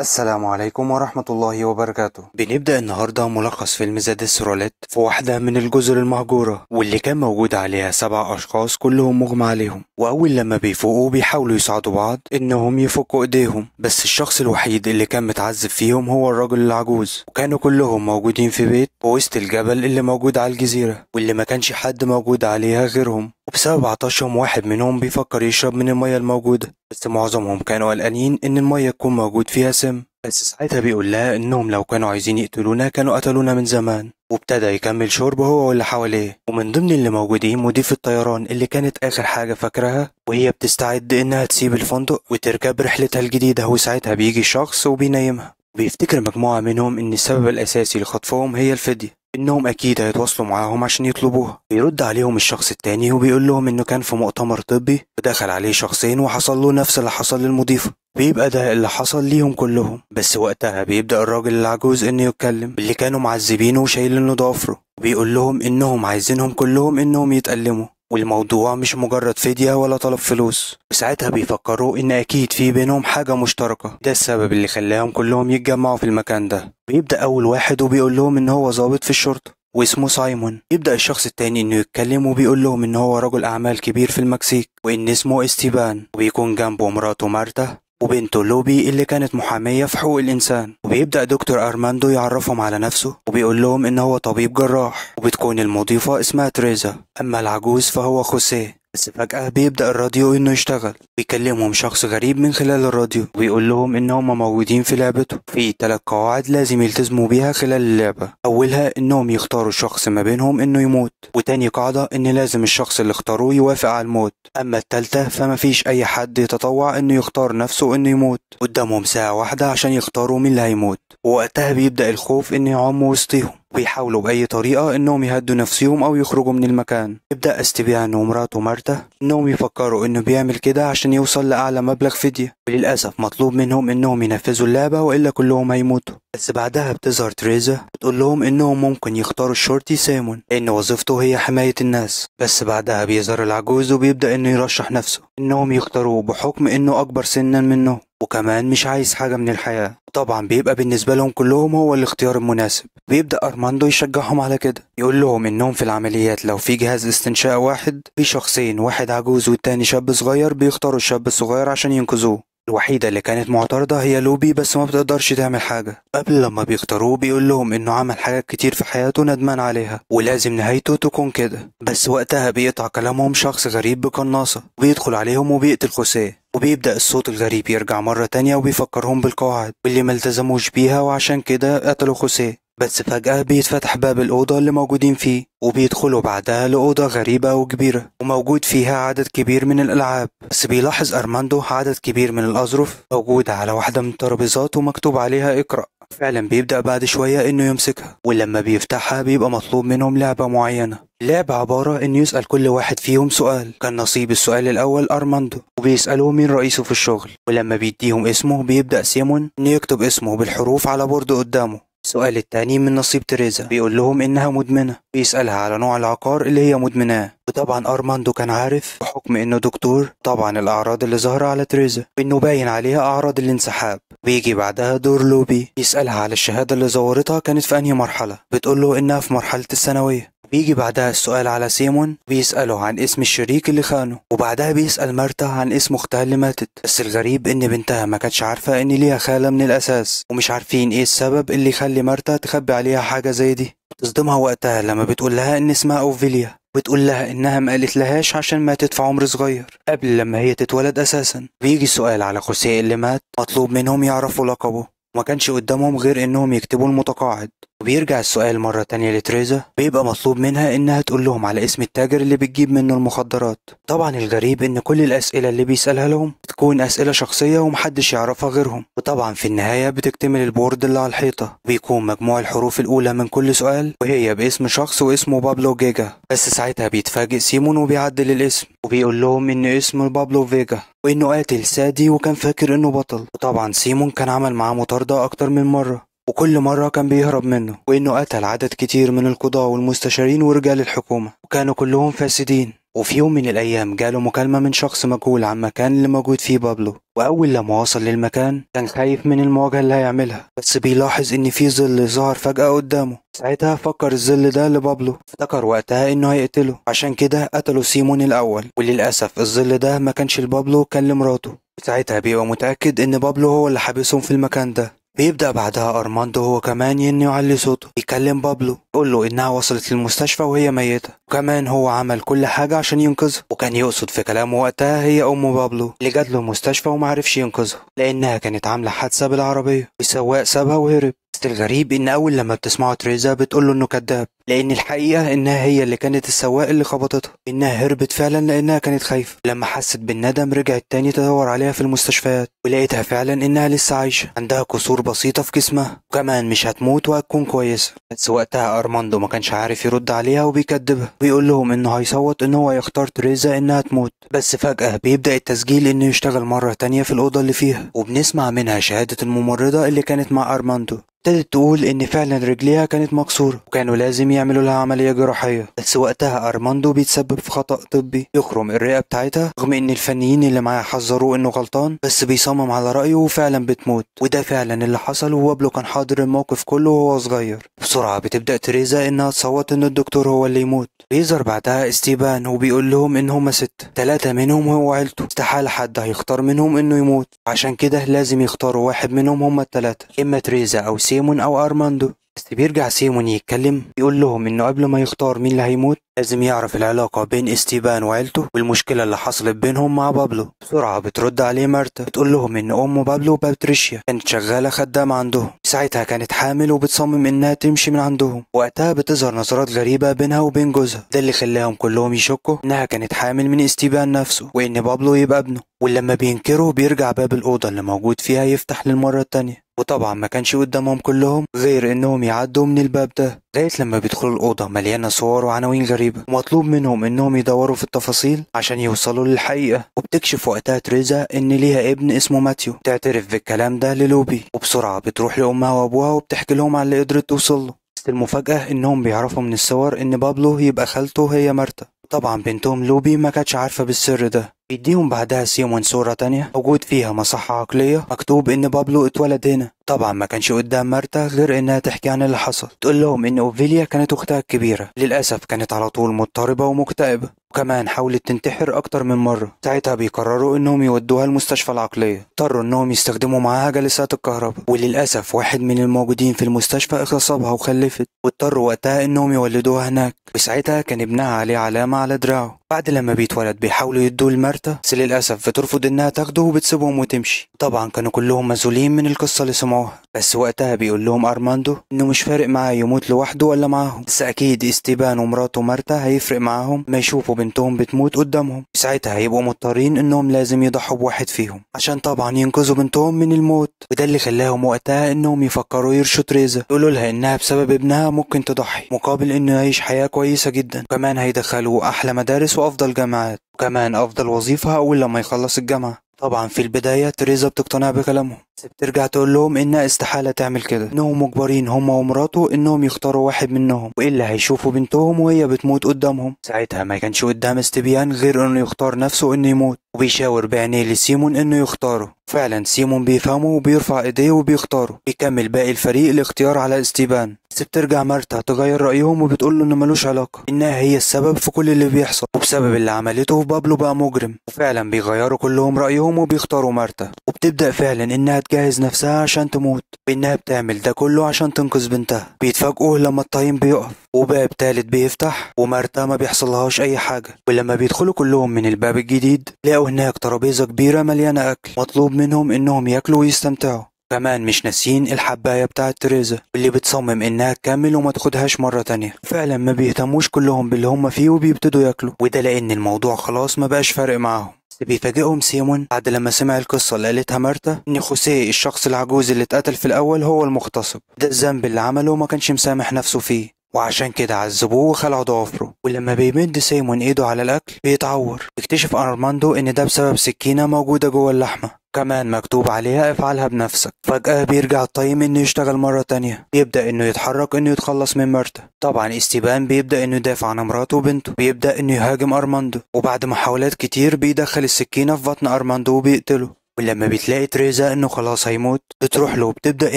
السلام عليكم ورحمة الله وبركاته بنبدأ النهاردة ملخص فيلم زاد السرولات في واحدة من الجزر المهجورة واللي كان موجود عليها سبع أشخاص كلهم مغمى عليهم وأول لما بيفوقوا بيحاولوا يساعدوا بعض إنهم يفكوا إيديهم بس الشخص الوحيد اللي كان متعذب فيهم هو الرجل العجوز وكانوا كلهم موجودين في بيت وسط الجبل اللي موجود على الجزيرة واللي ما كانش حد موجود عليها غيرهم وبسبب عطشهم واحد منهم بيفكر يشرب من المية الموجودة بس معظمهم كانوا قلقانين إن المية تكون موجود فيها سم بس ساعتها بيقول لها إنهم لو كانوا عايزين يقتلونا كانوا قتلونا من زمان وابتدى يكمل شرب هو واللي حواليه ومن ضمن اللي موجودين مضيف الطيران اللي كانت آخر حاجة فاكراها وهي بتستعد إنها تسيب الفندق وتركب رحلتها الجديدة وساعتها بيجي شخص وبينيمها بيفتكر مجموعة منهم إن السبب الأساسي لخطفهم هي الفدية إنهم أكيد هيتواصلوا معاهم عشان يطلبوها بيرد عليهم الشخص التاني وبيقول لهم إنه كان في مؤتمر طبي ودخل عليه شخصين وحصل له نفس اللي حصل للمضيفة بيبقى ده اللي حصل ليهم كلهم بس وقتها بيبدأ الراجل العجوز إنه يتكلم اللي كانوا معذبينه وشايلينه ضافره وبيقول لهم إنهم عايزينهم كلهم إنهم يتألموا والموضوع مش مجرد فدية ولا طلب فلوس وساعتها بيفكروا إن أكيد في بينهم حاجة مشتركة ده السبب اللي خلاهم كلهم يتجمعوا في المكان ده بيبدأ أول واحد وبيقول لهم إن هو ظابط في الشرطة واسمه سايمون يبدأ الشخص التاني إنه يتكلم وبيقول لهم إن هو رجل أعمال كبير في المكسيك وإن اسمه استيبان وبيكون جنبه مراته مارتا وبنته لوبي اللي كانت محامية في حقوق الإنسان وبيبدأ دكتور أرماندو يعرفهم على نفسه وبيقول لهم إن هو طبيب جراح وبتكون المضيفة اسمها تريزا أما العجوز فهو خوسيه بس فجأة بيبدأ الراديو إنه يشتغل ويكلمهم شخص غريب من خلال الراديو ويقول لهم إن هم موجودين في لعبته في تلات قواعد لازم يلتزموا بيها خلال اللعبة أولها إنهم يختاروا الشخص ما بينهم إنه يموت وتاني قاعدة إن لازم الشخص اللي اختاروه يوافق على الموت أما التالتة فما فيش أي حد يتطوع إنه يختار نفسه إنه يموت قدامهم ساعة واحدة عشان يختاروا مين اللي هيموت ووقتها بيبدأ الخوف إنه يعم وسطيهم ويحاولوا بأي طريقة إنهم يهدوا نفسهم أو يخرجوا من المكان يبدأ استبيان ومراته مارتا إنهم يفكروا إنه بيعمل كده عشان يوصل لأعلى مبلغ فدية وللأسف مطلوب منهم إنهم ينفذوا اللعبة وإلا كلهم هيموتوا بس بعدها بتظهر تريزا بتقول لهم إنهم ممكن يختاروا الشرطي سيمون لأن وظيفته هي حماية الناس بس بعدها بيظهر العجوز وبيبدأ إنه يرشح نفسه انهم يختاروه بحكم انه اكبر سنا منه وكمان مش عايز حاجة من الحياة طبعا بيبقى بالنسبة لهم كلهم هو الاختيار المناسب بيبدأ أرماندو يشجعهم على كده يقول لهم إنهم في العمليات لو في جهاز استنشاء واحد في شخصين واحد عجوز والتاني شاب صغير بيختاروا الشاب الصغير عشان ينقذوه الوحيدة اللي كانت معترضة هي لوبي بس ما بتقدرش تعمل حاجة قبل لما بيختاروه بيقول لهم انه عمل حاجات كتير في حياته ندمان عليها ولازم نهايته تكون كده بس وقتها بيقطع كلامهم شخص غريب بقناصة وبيدخل عليهم وبيقتل خوسيه وبيبدأ الصوت الغريب يرجع مرة تانية وبيفكرهم بالقواعد واللي ملتزموش بيها وعشان كده قتلوا خوسيه بس فجأة بيتفتح باب الأوضة اللي موجودين فيه وبيدخلوا بعدها لأوضة غريبة وكبيرة وموجود فيها عدد كبير من الألعاب بس بيلاحظ أرماندو عدد كبير من الأظرف موجودة على واحدة من الترابيزات ومكتوب عليها اقرأ فعلا بيبدأ بعد شوية إنه يمسكها ولما بيفتحها بيبقى مطلوب منهم لعبة معينة اللعبة عبارة إنه يسأل كل واحد فيهم سؤال كان نصيب السؤال الأول أرماندو وبيسأله مين رئيسه في الشغل ولما بيديهم اسمه بيبدأ سيمون إنه يكتب اسمه بالحروف على بورد قدامه السؤال التاني من نصيب تريزا بيقول لهم إنها مدمنة بيسألها على نوع العقار اللي هي مدمناه وطبعا أرماندو كان عارف بحكم إنه دكتور طبعا الأعراض اللي ظاهرة على تريزا إنه باين عليها أعراض الانسحاب بيجي بعدها دور لوبي يسألها على الشهادة اللي زورتها كانت في أنهي مرحلة بتقول له إنها في مرحلة الثانوية بيجي بعدها السؤال على سيمون بيسأله عن اسم الشريك اللي خانه وبعدها بيسأل مارتا عن اسم اختها اللي ماتت بس الغريب ان بنتها ما كانتش عارفة ان ليها خالة من الاساس ومش عارفين ايه السبب اللي يخلي مارتا تخبي عليها حاجة زي دي بتصدمها وقتها لما بتقول لها ان اسمها اوفيليا بتقول لها انها ما قالت لهاش عشان ماتت في عمر صغير قبل لما هي تتولد اساسا بيجي سؤال على خوسيه اللي مات مطلوب منهم يعرفوا لقبه وما كانش قدامهم غير انهم يكتبوا المتقاعد وبيرجع السؤال مرة تانية لتريزا بيبقى مطلوب منها إنها تقول لهم على اسم التاجر اللي بتجيب منه المخدرات طبعا الغريب إن كل الأسئلة اللي بيسألها لهم بتكون أسئلة شخصية ومحدش يعرفها غيرهم وطبعا في النهاية بتكتمل البورد اللي على الحيطة بيكون مجموع الحروف الأولى من كل سؤال وهي باسم شخص واسمه بابلو جيجا بس ساعتها بيتفاجئ سيمون وبيعدل الاسم وبيقول لهم إن اسمه بابلو فيجا وإنه قاتل سادي وكان فاكر إنه بطل وطبعا سيمون كان عمل معاه مطاردة أكتر من مرة وكل مرة كان بيهرب منه وإنه قتل عدد كتير من القضاة والمستشارين ورجال الحكومة وكانوا كلهم فاسدين وفي يوم من الأيام جاله مكالمة من شخص مجهول عن مكان اللي موجود فيه بابلو وأول لما وصل للمكان كان خايف من المواجهة اللي هيعملها بس بيلاحظ إن في ظل ظهر فجأة قدامه ساعتها فكر الظل ده لبابلو افتكر وقتها إنه هيقتله عشان كده قتله سيمون الأول وللأسف الظل ده ما كانش لبابلو كان لمراته ساعتها بيبقى متأكد إن بابلو هو اللي حابسهم في المكان ده بيبدأ بعدها أرماندو هو كمان يعلي صوته يكلم بابلو يقول له إنها وصلت للمستشفى وهي ميتة وكمان هو عمل كل حاجة عشان ينقذها وكان يقصد في كلامه وقتها هي أم بابلو اللي جات له المستشفى ومعرفش ينقذها لأنها كانت عاملة حادثة بالعربية والسواق سابها وهرب الغريب ان اول لما بتسمعه تريزا بتقول له انه كذاب لان الحقيقه انها هي اللي كانت السواق اللي خبطتها انها هربت فعلا لانها كانت خايفه لما حست بالندم رجعت تاني تدور عليها في المستشفيات ولقيتها فعلا انها لسه عايشه عندها كسور بسيطه في جسمها وكمان مش هتموت وهتكون كويسه بس وقتها ارماندو ما كانش عارف يرد عليها وبيكذبها وبيقول لهم انه هيصوت ان هو يختار تريزا انها تموت بس فجاه بيبدا التسجيل انه يشتغل مره تانيه في الاوضه اللي فيها وبنسمع منها شهاده الممرضه اللي كانت مع ارماندو ابتدت تقول إن فعلا رجليها كانت مكسورة وكانوا لازم يعملوا لها عملية جراحية بس وقتها أرماندو بيتسبب في خطأ طبي يخرم الرئة بتاعتها رغم إن الفنيين اللي معاه حذروه إنه غلطان بس بيصمم على رأيه وفعلا بتموت وده فعلا اللي حصل وابلو كان حاضر الموقف كله وهو صغير بسرعة بتبدأ تريزا إنها تصوت إن الدكتور هو اللي يموت بيظهر بعدها استيبان وبيقول لهم إن هما ستة تلاتة منهم هو عيلته استحالة حد هيختار منهم إنه يموت عشان كده لازم يختاروا واحد منهم هما التلاتة إما تريزا أو سي سيمون أو أرماندو بس بيرجع سيمون يتكلم يقول لهم إنه قبل ما يختار مين اللي هيموت لازم يعرف العلاقة بين استيبان وعيلته والمشكلة اللي حصلت بينهم مع بابلو بسرعة بترد عليه مارتا بتقول لهم إن أم بابلو وباتريشيا كانت شغالة خدامة عندهم ساعتها كانت حامل وبتصمم إنها تمشي من عندهم وقتها بتظهر نظرات غريبة بينها وبين جوزها ده اللي خلاهم كلهم يشكوا إنها كانت حامل من استيبان نفسه وإن بابلو يبقى ابنه ولما بينكروا بيرجع باب الأوضة اللي موجود فيها يفتح للمرة التانية وطبعا ما كانش قدامهم كلهم غير إنهم يعدوا من الباب ده لغاية لما بيدخلوا الأوضة مليانة صور وعناوين غريبة ومطلوب منهم إنهم يدوروا في التفاصيل عشان يوصلوا للحقيقة وبتكشف وقتها تريزا إن ليها ابن اسمه ماتيو بتعترف بالكلام ده للوبي وبسرعة بتروح لأمها وأبوها وبتحكي لهم على اللي قدرت توصل له بس المفاجأة إنهم بيعرفوا من الصور إن بابلو يبقى خالته هي مرتا طبعا بنتهم لوبي ما كانتش عارفة بالسر ده يديهم بعدها سيمون صورة تانية موجود فيها مصحة عقلية مكتوب إن بابلو اتولد هنا طبعا ما كانش قدام مارتا غير إنها تحكي عن اللي حصل تقول لهم إن أوفيليا كانت أختها الكبيرة للأسف كانت على طول مضطربة ومكتئبة وكمان حاولت تنتحر أكتر من مرة ساعتها بيقرروا إنهم يودوها المستشفى العقلية اضطروا إنهم يستخدموا معاها جلسات الكهرباء وللأسف واحد من الموجودين في المستشفى اغتصبها وخلفت واضطروا وقتها إنهم يولدوها هناك وساعتها كان ابنها عليه علامة على دراعه بعد لما بيتولد بيحاولوا يدوه لمرته بس للأسف بترفض إنها تاخده وبتسيبهم وتمشي طبعا كانوا كلهم مزولين من القصة اللي سمعوها بس وقتها بيقول لهم أرماندو إنه مش فارق معاه يموت لوحده ولا معاهم بس أكيد استيبان ومراته مرتا هيفرق معاهم ما يشوفوا بنتهم بتموت قدامهم ساعتها هيبقوا مضطرين إنهم لازم يضحوا بواحد فيهم عشان طبعا ينقذوا بنتهم من الموت وده اللي خلاهم وقتها إنهم يفكروا يرشوا تريزا يقولوا لها إنها بسبب ابنها ممكن تضحي مقابل إنه يعيش حياة كويسة جدا وكمان هيدخلوه أحلى مدارس نفسه أفضل جامعات وكمان أفضل وظيفة أول لما يخلص الجامعة طبعا في البداية تريزا بتقتنع بكلامهم بس بترجع تقول لهم إنها استحالة تعمل كده إنهم مجبرين هما ومراته إنهم يختاروا واحد منهم وإلا هيشوفوا بنتهم وهي بتموت قدامهم ساعتها ما كانش قدام استبيان غير إنه يختار نفسه إنه يموت وبيشاور بعينيه لسيمون إنه يختاره فعلا سيمون بيفهمه وبيرفع إيديه وبيختاره بيكمل باقي الفريق الاختيار على استيبان بس بترجع مرتا تغير رأيهم وبتقول له إنه ملوش علاقة إنها هي السبب في كل اللي بيحصل وبسبب اللي عملته في بابلو بقى مجرم وفعلا بيغيروا كلهم رأيهم وبيختاروا مرتا وبتبدأ فعلا إنها تجهز نفسها عشان تموت وإنها بتعمل ده كله عشان تنقذ بنتها بيتفاجئوا لما الطايم بيقف وباب تالت بيفتح ومرتا ما بيحصلهاش أي حاجة ولما بيدخلوا كلهم من الباب الجديد لقوا هناك ترابيزة كبيرة مليانة أكل مطلوب منهم إنهم ياكلوا ويستمتعوا كمان مش ناسيين الحباية بتاعة تريزا اللي بتصمم انها تكمل وما تاخدهاش مرة تانية فعلا ما بيهتموش كلهم باللي هم فيه وبيبتدوا ياكلوا وده لان الموضوع خلاص ما بقاش فارق معاهم بس بيفاجئهم سيمون بعد لما سمع القصة اللي قالتها مارتا إن خوسيه الشخص العجوز اللي اتقتل في الأول هو المغتصب ده الذنب اللي عمله ما كانش مسامح نفسه فيه وعشان كده عذبوه وخلعوا ضوافره ولما بيمد سيمون ايده على الاكل بيتعور بيكتشف ارماندو ان ده بسبب سكينه موجوده جوه اللحمه كمان مكتوب عليها افعلها بنفسك فجأة بيرجع الطيم انه يشتغل مرة تانية بيبدأ انه يتحرك انه يتخلص من مرته طبعا استيبان بيبدأ انه يدافع عن مراته وبنته بيبدأ انه يهاجم ارماندو وبعد محاولات كتير بيدخل السكينة في بطن ارماندو وبيقتله ولما بتلاقي تريزا انه خلاص هيموت بتروح له وبتبدا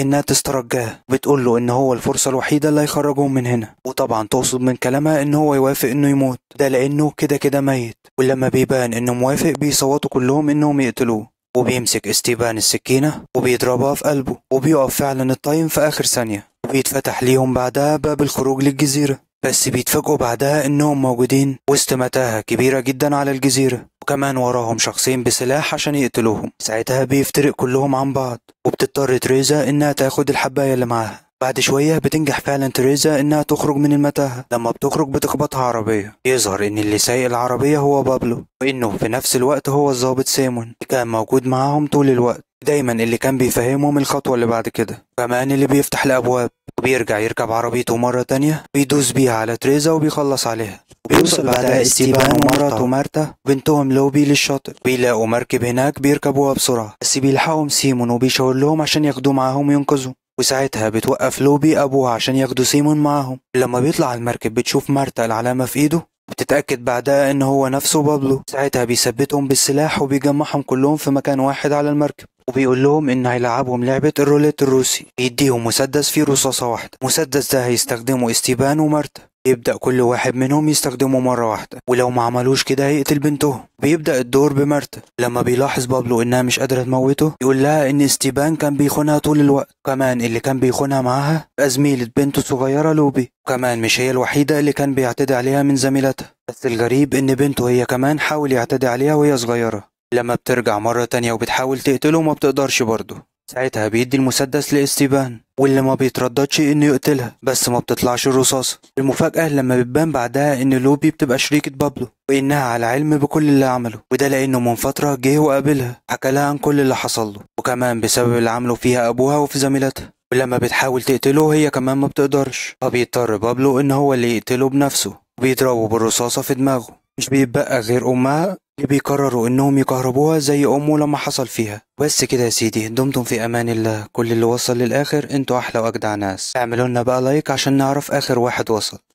انها تسترجاه بتقول له ان هو الفرصه الوحيده اللي هيخرجهم من هنا وطبعا تقصد من كلامها ان هو يوافق انه يموت ده لانه كده كده ميت ولما بيبان انه موافق بيصوتوا كلهم انهم يقتلوه وبيمسك استيبان السكينة وبيضربها في قلبه وبيقف فعلا الطايم في آخر ثانية وبيتفتح ليهم بعدها باب الخروج للجزيرة بس بيتفاجئوا بعدها إنهم موجودين وسط متاهة كبيرة جدا على الجزيرة وكمان وراهم شخصين بسلاح عشان يقتلوهم ساعتها بيفترق كلهم عن بعض وبتضطر تريزا إنها تاخد الحباية اللي معاها بعد شوية بتنجح فعلا تريزا انها تخرج من المتاهة لما بتخرج بتخبطها عربية يظهر ان اللي سايق العربية هو بابلو وانه في نفس الوقت هو الظابط سيمون اللي كان موجود معاهم طول الوقت دايما اللي كان بيفهمهم الخطوة اللي بعد كده كمان اللي بيفتح الابواب وبيرجع يركب عربيته مرة تانية بيدوس بيها على تريزا وبيخلص عليها بيوصل بعدها استيبان ومراته مارتا وبنتهم لوبي للشاطئ بيلاقوا مركب هناك بيركبوها بسرعة بس بيلحقهم سيمون وبيشاور لهم عشان ياخدوه معاهم وينقذوا وساعتها بتوقف لوبي أبوها عشان ياخدوا سيمون معاهم لما بيطلع المركب بتشوف مارتا العلامة في إيده وبتتأكد بعدها إن هو نفسه بابلو ساعتها بيثبتهم بالسلاح وبيجمعهم كلهم في مكان واحد على المركب وبيقول لهم إن هيلعبهم لعبة الروليت الروسي بيديهم مسدس فيه رصاصة واحدة المسدس ده هيستخدمه استيبان ومارتا يبدأ كل واحد منهم يستخدمه مرة واحدة ولو ما عملوش كده هيقتل بنتهم بيبدأ الدور بمرت لما بيلاحظ بابلو إنها مش قادرة تموته يقول لها إن ستيبان كان بيخونها طول الوقت كمان اللي كان بيخونها معاها زميلة بنته الصغيرة لوبي وكمان مش هي الوحيدة اللي كان بيعتدي عليها من زميلتها بس الغريب إن بنته هي كمان حاول يعتدي عليها وهي صغيرة لما بترجع مرة تانية وبتحاول تقتله ما بتقدرش برضه ساعتها بيدي المسدس لاستيبان واللي ما بيترددش انه يقتلها بس ما بتطلعش الرصاصة المفاجأة لما بتبان بعدها ان لوبي بتبقى شريكة بابلو وانها على علم بكل اللي عمله وده لانه من فترة جه وقابلها حكى لها عن كل اللي حصل له وكمان بسبب اللي عمله فيها ابوها وفي زميلتها ولما بتحاول تقتله هي كمان ما بتقدرش فبيضطر بابلو ان هو اللي يقتله بنفسه وبيضربه بالرصاصة في دماغه مش بيتبقى غير امها اللي بيقرروا انهم يكهربوها زي امه لما حصل فيها بس كده يا سيدي دمتم في امان الله كل اللي وصل للاخر انتوا احلى واجدع ناس اعملوا لنا بقى لايك عشان نعرف اخر واحد وصل